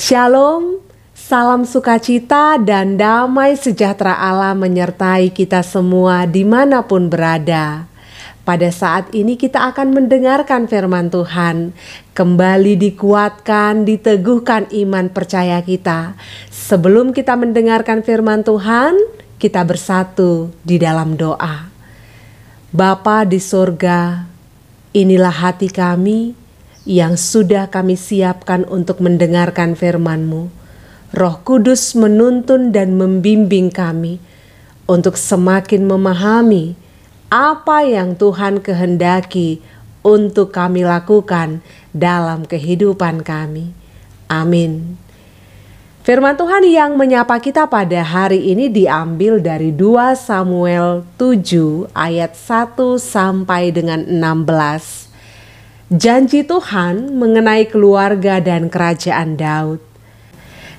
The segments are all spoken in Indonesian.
Shalom, salam sukacita dan damai sejahtera Allah menyertai kita semua dimanapun berada. Pada saat ini kita akan mendengarkan firman Tuhan, kembali dikuatkan, diteguhkan iman percaya kita. Sebelum kita mendengarkan firman Tuhan, kita bersatu di dalam doa. Bapa di surga, inilah hati kami, yang sudah kami siapkan untuk mendengarkan firman-Mu. Roh Kudus menuntun dan membimbing kami untuk semakin memahami apa yang Tuhan kehendaki untuk kami lakukan dalam kehidupan kami. Amin. Firman Tuhan yang menyapa kita pada hari ini diambil dari 2 Samuel 7 ayat 1 sampai dengan 16 janji Tuhan mengenai keluarga dan kerajaan Daud.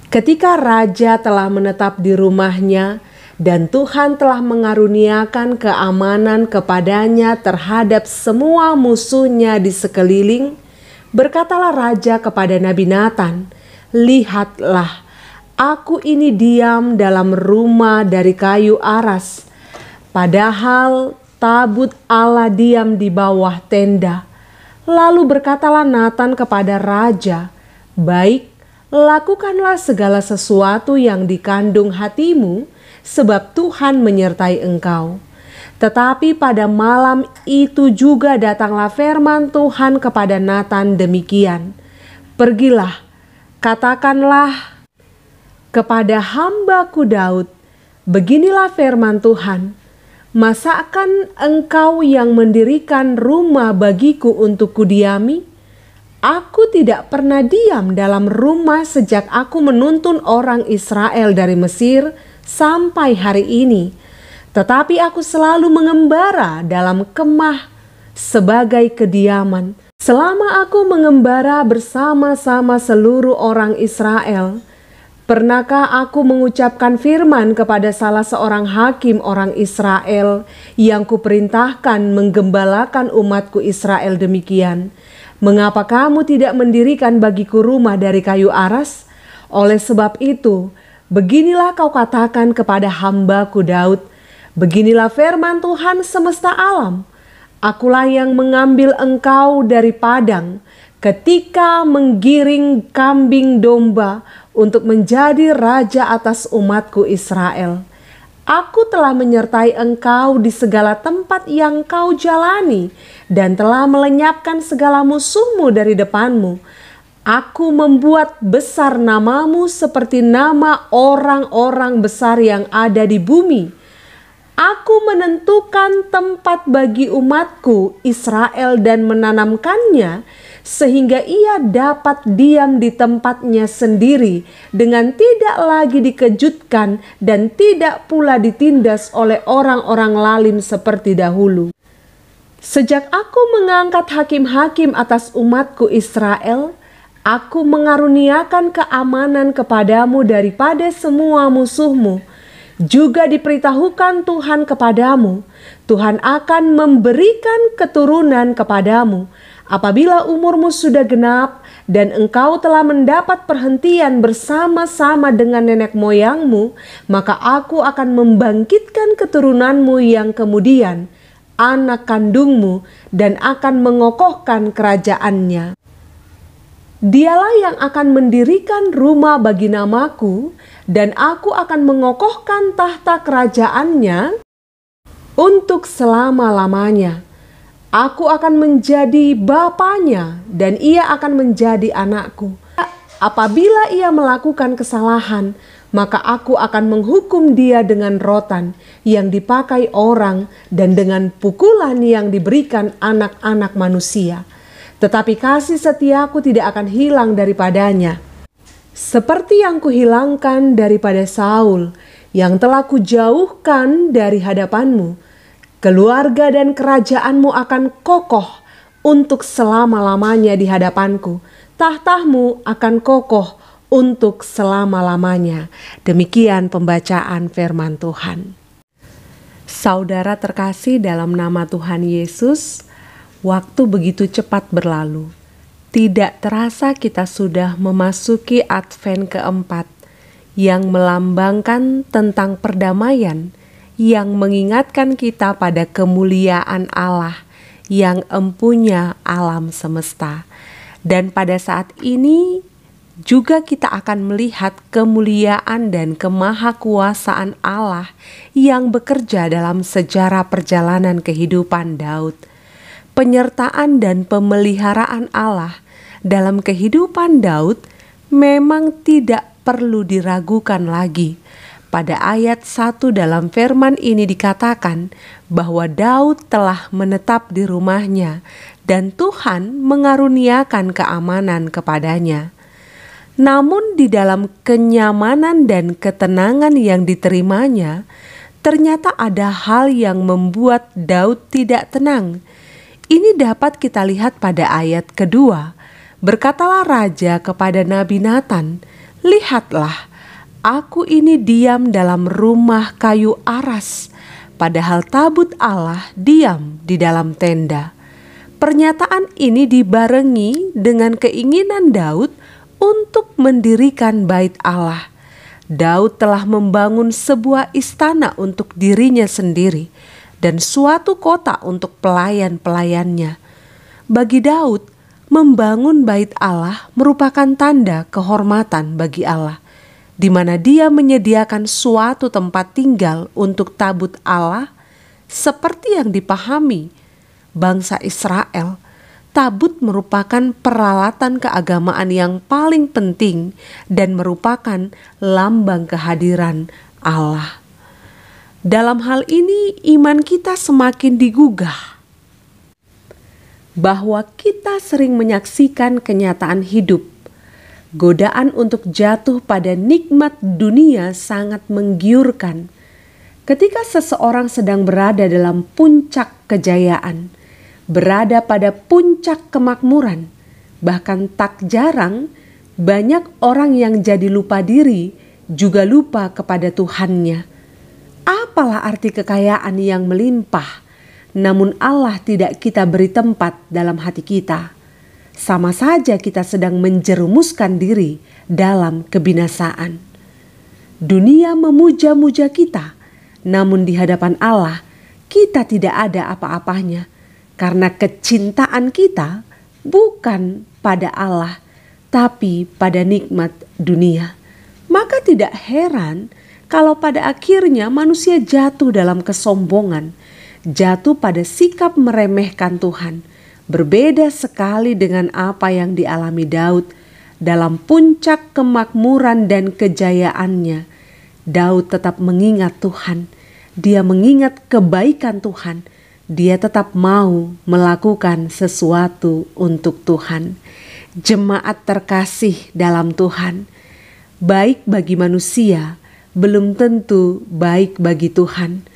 Ketika raja telah menetap di rumahnya dan Tuhan telah mengaruniakan keamanan kepadanya terhadap semua musuhnya di sekeliling, berkatalah raja kepada Nabi Nathan, "Lihatlah, aku ini diam dalam rumah dari kayu aras, padahal tabut Allah diam di bawah tenda." Lalu berkatalah Nathan kepada raja, "Baik, lakukanlah segala sesuatu yang dikandung hatimu, sebab Tuhan menyertai engkau." Tetapi pada malam itu juga datanglah firman Tuhan kepada Nathan demikian. Pergilah, katakanlah kepada hambaku Daud, beginilah firman Tuhan, Masakan engkau yang mendirikan rumah bagiku untuk kudiami? Aku tidak pernah diam dalam rumah sejak aku menuntun orang Israel dari Mesir sampai hari ini. Tetapi aku selalu mengembara dalam kemah sebagai kediaman. Selama aku mengembara bersama-sama seluruh orang Israel, Pernahkah aku mengucapkan firman kepada salah seorang hakim orang Israel yang kuperintahkan menggembalakan umatku Israel demikian? Mengapa kamu tidak mendirikan bagiku rumah dari kayu aras? Oleh sebab itu, beginilah kau katakan kepada hambaku Daud, beginilah firman Tuhan semesta alam. Akulah yang mengambil engkau dari padang ketika menggiring kambing domba untuk menjadi raja atas umatku Israel. Aku telah menyertai engkau di segala tempat yang kau jalani dan telah melenyapkan segala musuhmu dari depanmu. Aku membuat besar namamu seperti nama orang-orang besar yang ada di bumi. Aku menentukan tempat bagi umatku Israel dan menanamkannya sehingga ia dapat diam di tempatnya sendiri dengan tidak lagi dikejutkan dan tidak pula ditindas oleh orang-orang lalim seperti dahulu. Sejak aku mengangkat hakim-hakim atas umatku Israel, aku mengaruniakan keamanan kepadamu daripada semua musuhmu. Juga diperitahukan Tuhan kepadamu, Tuhan akan memberikan keturunan kepadamu Apabila umurmu sudah genap dan engkau telah mendapat perhentian bersama-sama dengan nenek moyangmu, maka aku akan membangkitkan keturunanmu yang kemudian anak kandungmu dan akan mengokohkan kerajaannya. Dialah yang akan mendirikan rumah bagi namaku dan aku akan mengokohkan tahta kerajaannya untuk selama-lamanya.' Aku akan menjadi bapaknya dan ia akan menjadi anakku. Apabila ia melakukan kesalahan, maka aku akan menghukum dia dengan rotan yang dipakai orang dan dengan pukulan yang diberikan anak-anak manusia. Tetapi kasih setiaku tidak akan hilang daripadanya. Seperti yang kuhilangkan daripada Saul, yang telah kujauhkan dari hadapanmu, keluarga dan kerajaanmu akan kokoh untuk selama-lamanya di hadapanku. Tahtamu akan kokoh untuk selama-lamanya. Demikian pembacaan firman Tuhan. Saudara terkasih dalam nama Tuhan Yesus, waktu begitu cepat berlalu. Tidak terasa kita sudah memasuki Advent keempat yang melambangkan tentang perdamaian yang mengingatkan kita pada kemuliaan Allah yang empunya alam semesta. Dan pada saat ini juga kita akan melihat kemuliaan dan kemahakuasaan Allah yang bekerja dalam sejarah perjalanan kehidupan Daud. Penyertaan dan pemeliharaan Allah dalam kehidupan Daud memang tidak perlu diragukan lagi pada ayat 1 dalam firman ini dikatakan bahwa Daud telah menetap di rumahnya dan Tuhan mengaruniakan keamanan kepadanya. Namun di dalam kenyamanan dan ketenangan yang diterimanya, ternyata ada hal yang membuat Daud tidak tenang. Ini dapat kita lihat pada ayat kedua. Berkatalah raja kepada Nabi Nathan, "Lihatlah, Aku ini diam dalam rumah kayu aras, padahal tabut Allah diam di dalam tenda. Pernyataan ini dibarengi dengan keinginan Daud untuk mendirikan bait Allah. Daud telah membangun sebuah istana untuk dirinya sendiri dan suatu kota untuk pelayan-pelayannya. Bagi Daud, membangun bait Allah merupakan tanda kehormatan bagi Allah di mana dia menyediakan suatu tempat tinggal untuk tabut Allah, seperti yang dipahami bangsa Israel. Tabut merupakan peralatan keagamaan yang paling penting dan merupakan lambang kehadiran Allah. Dalam hal ini, iman kita semakin digugah bahwa kita sering menyaksikan kenyataan hidup Godaan untuk jatuh pada nikmat dunia sangat menggiurkan. Ketika seseorang sedang berada dalam puncak kejayaan, berada pada puncak kemakmuran, bahkan tak jarang banyak orang yang jadi lupa diri juga lupa kepada Tuhannya. Apalah arti kekayaan yang melimpah, namun Allah tidak kita beri tempat dalam hati kita sama saja kita sedang menjerumuskan diri dalam kebinasaan. Dunia memuja-muja kita, namun di hadapan Allah kita tidak ada apa-apanya karena kecintaan kita bukan pada Allah tapi pada nikmat dunia. Maka tidak heran kalau pada akhirnya manusia jatuh dalam kesombongan, jatuh pada sikap meremehkan Tuhan berbeda sekali dengan apa yang dialami Daud dalam puncak kemakmuran dan kejayaannya. Daud tetap mengingat Tuhan, dia mengingat kebaikan Tuhan, dia tetap mau melakukan sesuatu untuk Tuhan. Jemaat terkasih dalam Tuhan, baik bagi manusia belum tentu baik bagi Tuhan.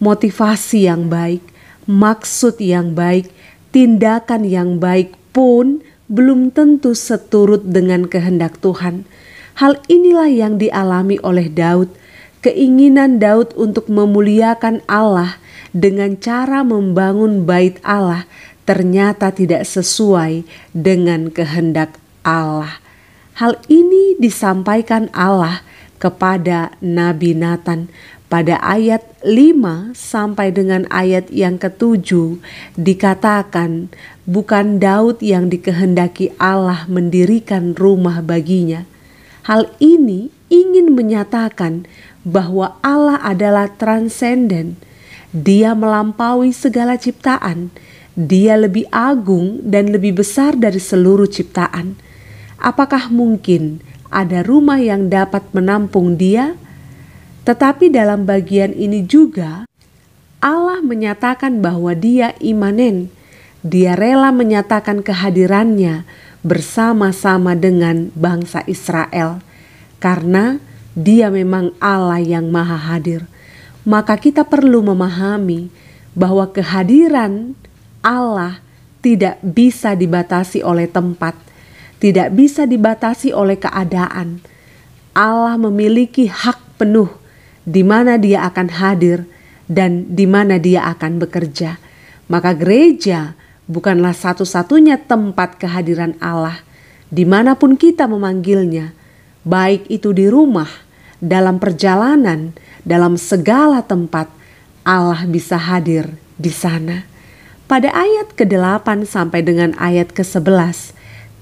Motivasi yang baik, maksud yang baik tindakan yang baik pun belum tentu seturut dengan kehendak Tuhan. Hal inilah yang dialami oleh Daud. Keinginan Daud untuk memuliakan Allah dengan cara membangun bait Allah ternyata tidak sesuai dengan kehendak Allah. Hal ini disampaikan Allah kepada Nabi Nathan pada ayat 5 sampai dengan ayat yang ketujuh dikatakan bukan Daud yang dikehendaki Allah mendirikan rumah baginya. Hal ini ingin menyatakan bahwa Allah adalah transenden. Dia melampaui segala ciptaan. Dia lebih agung dan lebih besar dari seluruh ciptaan. Apakah mungkin ada rumah yang dapat menampung dia? Tetapi dalam bagian ini juga Allah menyatakan bahwa Dia imanen. Dia rela menyatakan kehadirannya bersama-sama dengan bangsa Israel karena Dia memang Allah yang maha hadir. Maka kita perlu memahami bahwa kehadiran Allah tidak bisa dibatasi oleh tempat, tidak bisa dibatasi oleh keadaan. Allah memiliki hak penuh di mana dia akan hadir dan di mana dia akan bekerja. Maka gereja bukanlah satu-satunya tempat kehadiran Allah dimanapun kita memanggilnya, baik itu di rumah, dalam perjalanan, dalam segala tempat, Allah bisa hadir di sana. Pada ayat ke-8 sampai dengan ayat ke-11,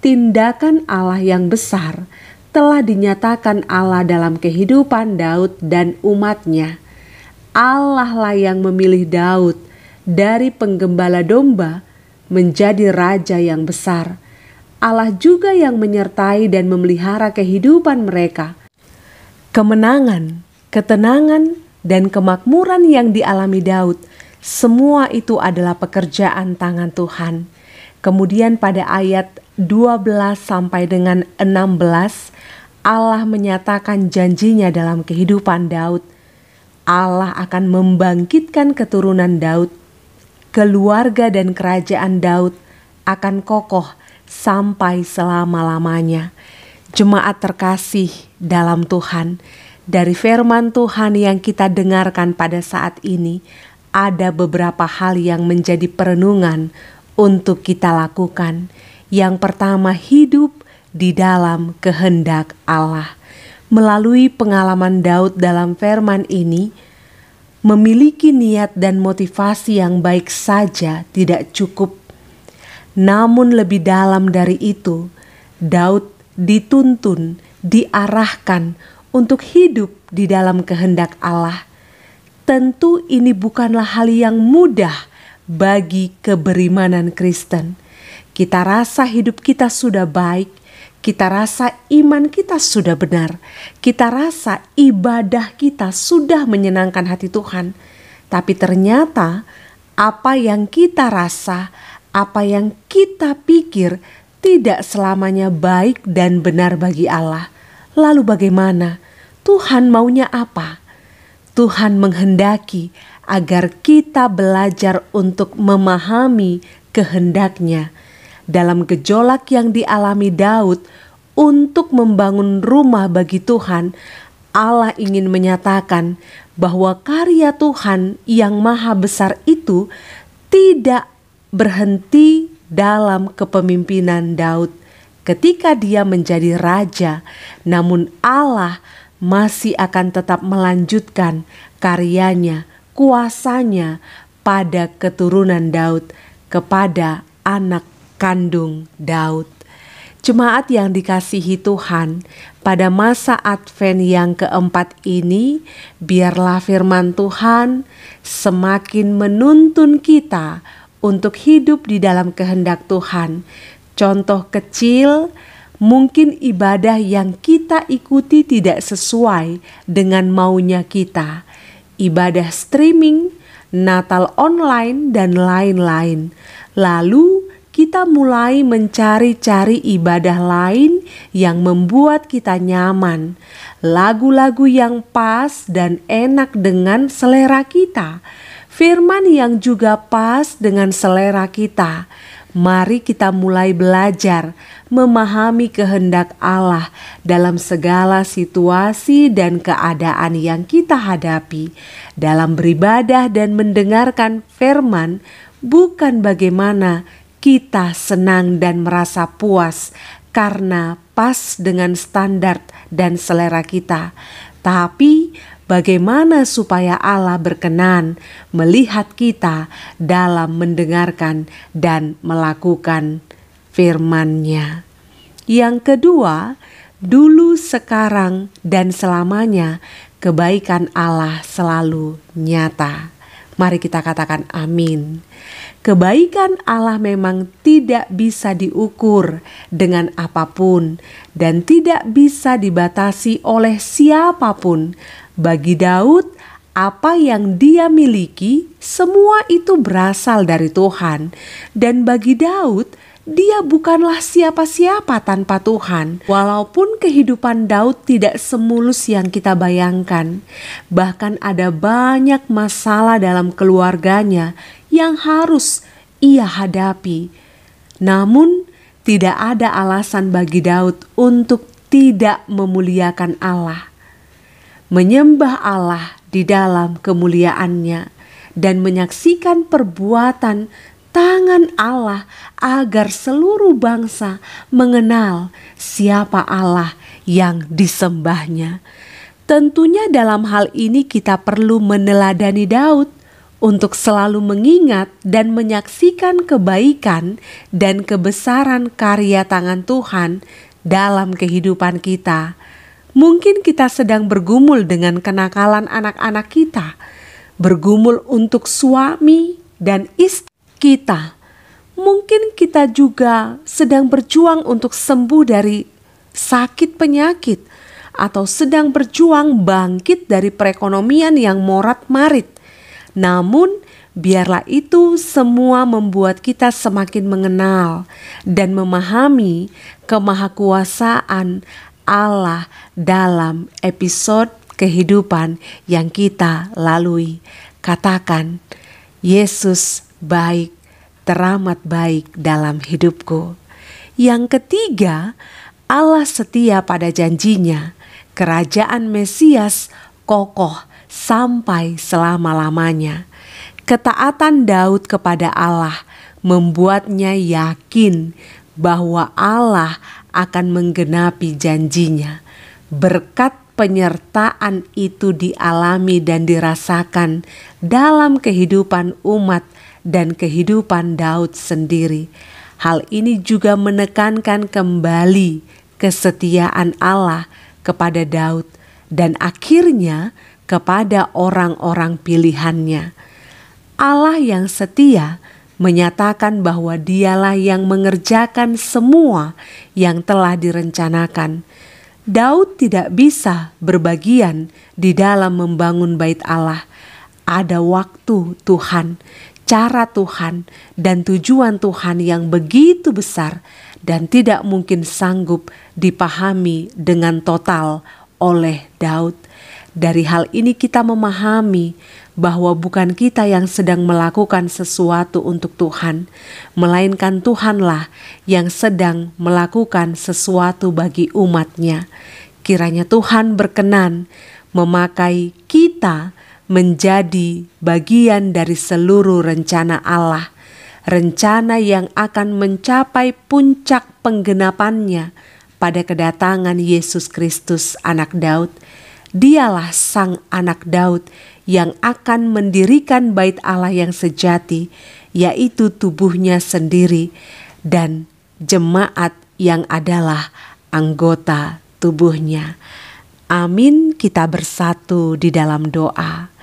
tindakan Allah yang besar telah dinyatakan Allah dalam kehidupan Daud dan umatnya. Allah lah yang memilih Daud dari penggembala domba menjadi raja yang besar. Allah juga yang menyertai dan memelihara kehidupan mereka. Kemenangan, ketenangan, dan kemakmuran yang dialami Daud, semua itu adalah pekerjaan tangan Tuhan. Kemudian pada ayat 12 sampai dengan 16 Allah menyatakan janjinya dalam kehidupan Daud. Allah akan membangkitkan keturunan Daud. Keluarga dan kerajaan Daud akan kokoh sampai selama-lamanya. Jemaat terkasih dalam Tuhan, dari firman Tuhan yang kita dengarkan pada saat ini, ada beberapa hal yang menjadi perenungan untuk kita lakukan. Yang pertama, hidup di dalam kehendak Allah. Melalui pengalaman Daud dalam firman ini, memiliki niat dan motivasi yang baik saja tidak cukup. Namun, lebih dalam dari itu, Daud dituntun, diarahkan untuk hidup di dalam kehendak Allah. Tentu, ini bukanlah hal yang mudah bagi keberimanan Kristen kita rasa hidup kita sudah baik, kita rasa iman kita sudah benar, kita rasa ibadah kita sudah menyenangkan hati Tuhan. Tapi ternyata apa yang kita rasa, apa yang kita pikir tidak selamanya baik dan benar bagi Allah. Lalu bagaimana? Tuhan maunya apa? Tuhan menghendaki agar kita belajar untuk memahami kehendaknya dalam gejolak yang dialami Daud untuk membangun rumah bagi Tuhan, Allah ingin menyatakan bahwa karya Tuhan yang maha besar itu tidak berhenti dalam kepemimpinan Daud ketika dia menjadi raja, namun Allah masih akan tetap melanjutkan karyanya, kuasanya pada keturunan Daud kepada anak kandung Daud. Jemaat yang dikasihi Tuhan, pada masa Advent yang keempat ini, biarlah firman Tuhan semakin menuntun kita untuk hidup di dalam kehendak Tuhan. Contoh kecil, mungkin ibadah yang kita ikuti tidak sesuai dengan maunya kita. Ibadah streaming, Natal online, dan lain-lain. Lalu, kita mulai mencari-cari ibadah lain yang membuat kita nyaman, lagu-lagu yang pas dan enak dengan selera kita, firman yang juga pas dengan selera kita. Mari kita mulai belajar memahami kehendak Allah dalam segala situasi dan keadaan yang kita hadapi, dalam beribadah dan mendengarkan firman, bukan bagaimana kita senang dan merasa puas karena pas dengan standar dan selera kita. Tapi bagaimana supaya Allah berkenan melihat kita dalam mendengarkan dan melakukan firman-Nya. Yang kedua, dulu, sekarang, dan selamanya kebaikan Allah selalu nyata. Mari kita katakan amin. Kebaikan Allah memang tidak bisa diukur dengan apapun dan tidak bisa dibatasi oleh siapapun. Bagi Daud, apa yang dia miliki, semua itu berasal dari Tuhan, dan bagi Daud, dia bukanlah siapa-siapa tanpa Tuhan. Walaupun kehidupan Daud tidak semulus yang kita bayangkan, bahkan ada banyak masalah dalam keluarganya yang harus ia hadapi. Namun, tidak ada alasan bagi Daud untuk tidak memuliakan Allah, menyembah Allah di dalam kemuliaannya, dan menyaksikan perbuatan tangan Allah agar seluruh bangsa mengenal siapa Allah yang disembahnya. Tentunya dalam hal ini kita perlu meneladani Daud untuk selalu mengingat dan menyaksikan kebaikan dan kebesaran karya tangan Tuhan dalam kehidupan kita. Mungkin kita sedang bergumul dengan kenakalan anak-anak kita, bergumul untuk suami dan istri kita. Mungkin kita juga sedang berjuang untuk sembuh dari sakit penyakit atau sedang berjuang bangkit dari perekonomian yang morat-marit. Namun, biarlah itu semua membuat kita semakin mengenal dan memahami kemahakuasaan Allah dalam episode kehidupan yang kita lalui. Katakan, Yesus baik, teramat baik dalam hidupku. Yang ketiga, Allah setia pada janjinya. Kerajaan Mesias kokoh sampai selama-lamanya. Ketaatan Daud kepada Allah membuatnya yakin bahwa Allah akan menggenapi janjinya. Berkat penyertaan itu dialami dan dirasakan dalam kehidupan umat dan kehidupan Daud sendiri. Hal ini juga menekankan kembali kesetiaan Allah kepada Daud dan akhirnya kepada orang-orang pilihannya. Allah yang setia menyatakan bahwa dialah yang mengerjakan semua yang telah direncanakan. Daud tidak bisa berbagian di dalam membangun bait Allah. Ada waktu Tuhan cara Tuhan dan tujuan Tuhan yang begitu besar dan tidak mungkin sanggup dipahami dengan total oleh Daud. Dari hal ini, kita memahami bahwa bukan kita yang sedang melakukan sesuatu untuk Tuhan, melainkan Tuhanlah yang sedang melakukan sesuatu bagi umatnya. Kiranya Tuhan berkenan memakai kita menjadi bagian dari seluruh rencana Allah, rencana yang akan mencapai puncak penggenapannya pada kedatangan Yesus Kristus, Anak Daud. Dialah Sang Anak Daud yang akan mendirikan bait Allah yang sejati, yaitu tubuhnya sendiri dan jemaat yang adalah anggota tubuhnya. Amin, kita bersatu di dalam doa.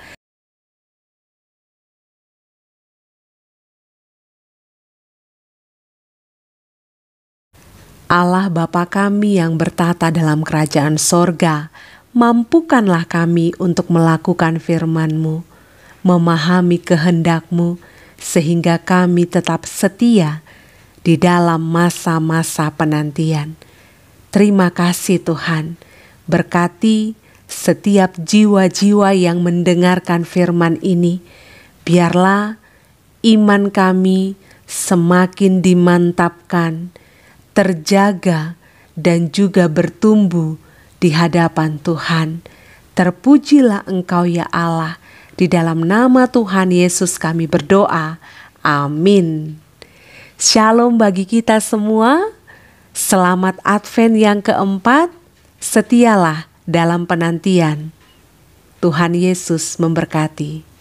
Allah Bapa kami yang bertata dalam kerajaan sorga, mampukanlah kami untuk melakukan firman-Mu, memahami kehendak-Mu, sehingga kami tetap setia di dalam masa-masa penantian. Terima kasih Tuhan, berkati setiap jiwa-jiwa yang mendengarkan firman ini. Biarlah iman kami semakin dimantapkan, terjaga, dan juga bertumbuh di hadapan Tuhan. Terpujilah Engkau, ya Allah. Di dalam nama Tuhan Yesus, kami berdoa. Amin. Shalom bagi kita semua. Selamat Advent yang keempat. Setialah dalam penantian. Tuhan Yesus memberkati.